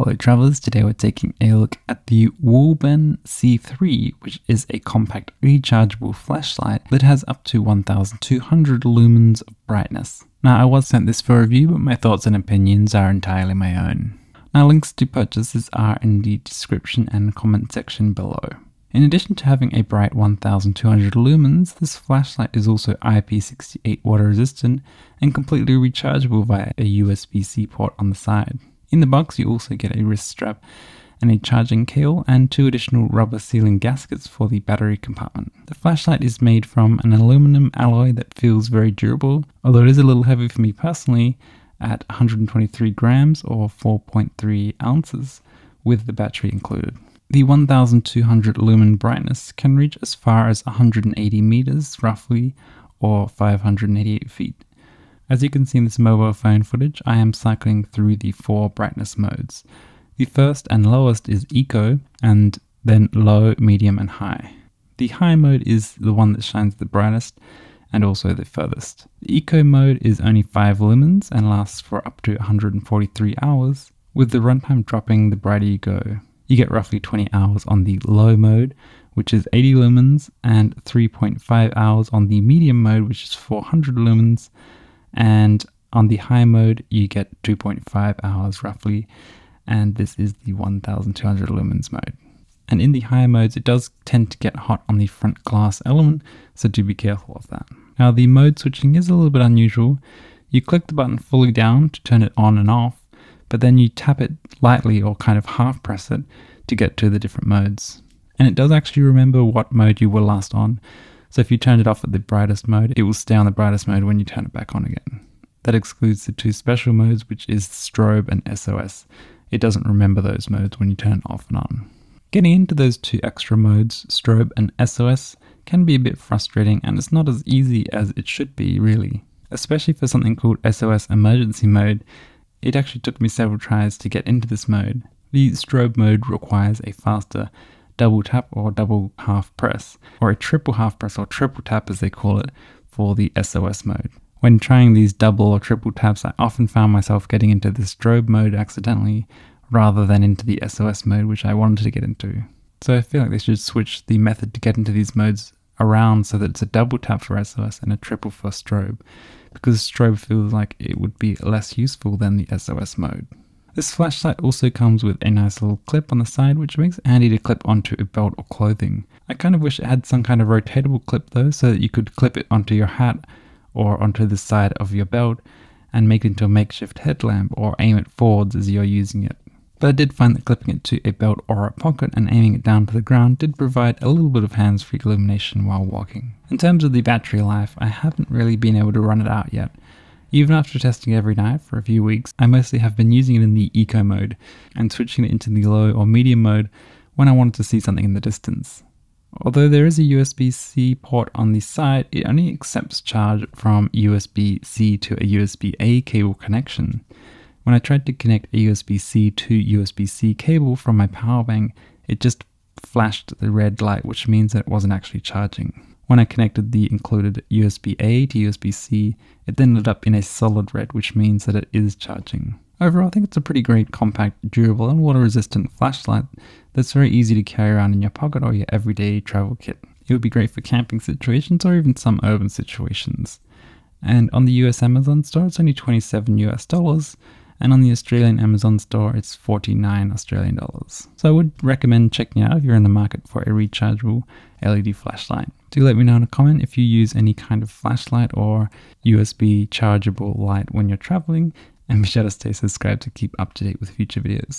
Hello travellers, today we're taking a look at the Walben C3, which is a compact rechargeable flashlight that has up to 1200 lumens of brightness. Now I was sent this for review, but my thoughts and opinions are entirely my own. Now links to purchases are in the description and comment section below. In addition to having a bright 1200 lumens, this flashlight is also IP68 water resistant and completely rechargeable via a USB-C port on the side. In the box, you also get a wrist strap and a charging cable and two additional rubber sealing gaskets for the battery compartment. The flashlight is made from an aluminum alloy that feels very durable, although it is a little heavy for me personally at 123 grams or 4.3 ounces with the battery included. The 1200 lumen brightness can reach as far as 180 meters roughly or 588 feet. As you can see in this mobile phone footage, I am cycling through the four brightness modes. The first and lowest is Eco, and then Low, Medium and High. The High mode is the one that shines the brightest and also the furthest. The Eco mode is only 5 lumens and lasts for up to 143 hours, with the runtime dropping the brighter you go. You get roughly 20 hours on the Low mode, which is 80 lumens, and 3.5 hours on the Medium mode, which is 400 lumens, and on the high mode, you get 2.5 hours roughly. And this is the 1200 lumens mode. And in the higher modes, it does tend to get hot on the front glass element, so do be careful of that. Now the mode switching is a little bit unusual. You click the button fully down to turn it on and off, but then you tap it lightly or kind of half press it to get to the different modes. And it does actually remember what mode you were last on, so if you turn it off at the brightest mode, it will stay on the brightest mode when you turn it back on again. That excludes the two special modes, which is strobe and SOS. It doesn't remember those modes when you turn it off and on. Getting into those two extra modes, strobe and SOS, can be a bit frustrating and it's not as easy as it should be, really. Especially for something called SOS emergency mode, it actually took me several tries to get into this mode. The strobe mode requires a faster double tap or double half press, or a triple half press or triple tap as they call it for the SOS mode. When trying these double or triple taps, I often found myself getting into the strobe mode accidentally rather than into the SOS mode, which I wanted to get into. So I feel like they should switch the method to get into these modes around so that it's a double tap for SOS and a triple for strobe, because strobe feels like it would be less useful than the SOS mode. This flashlight also comes with a nice little clip on the side which makes it handy to clip onto a belt or clothing. I kind of wish it had some kind of rotatable clip though so that you could clip it onto your hat or onto the side of your belt and make it into a makeshift headlamp or aim it forwards as you're using it. But I did find that clipping it to a belt or a pocket and aiming it down to the ground did provide a little bit of hands-free illumination while walking. In terms of the battery life, I haven't really been able to run it out yet. Even after testing every night for a few weeks, I mostly have been using it in the eco mode and switching it into the low or medium mode when I wanted to see something in the distance. Although there is a USB-C port on the side, it only accepts charge from USB-C to a USB-A cable connection. When I tried to connect a USB-C to USB-C cable from my power bank, it just flashed the red light, which means that it wasn't actually charging. When I connected the included USB-A to USB-C, it then ended up in a solid red, which means that it is charging. Overall, I think it's a pretty great, compact, durable, and water-resistant flashlight that's very easy to carry around in your pocket or your everyday travel kit. It would be great for camping situations or even some urban situations. And on the US Amazon store, it's only 27 US dollars, and on the Australian Amazon store it's 49 Australian dollars. So I would recommend checking out if you're in the market for a rechargeable LED flashlight. Do let me know in a comment if you use any kind of flashlight or USB chargeable light when you're traveling and be sure to stay subscribed to keep up to date with future videos.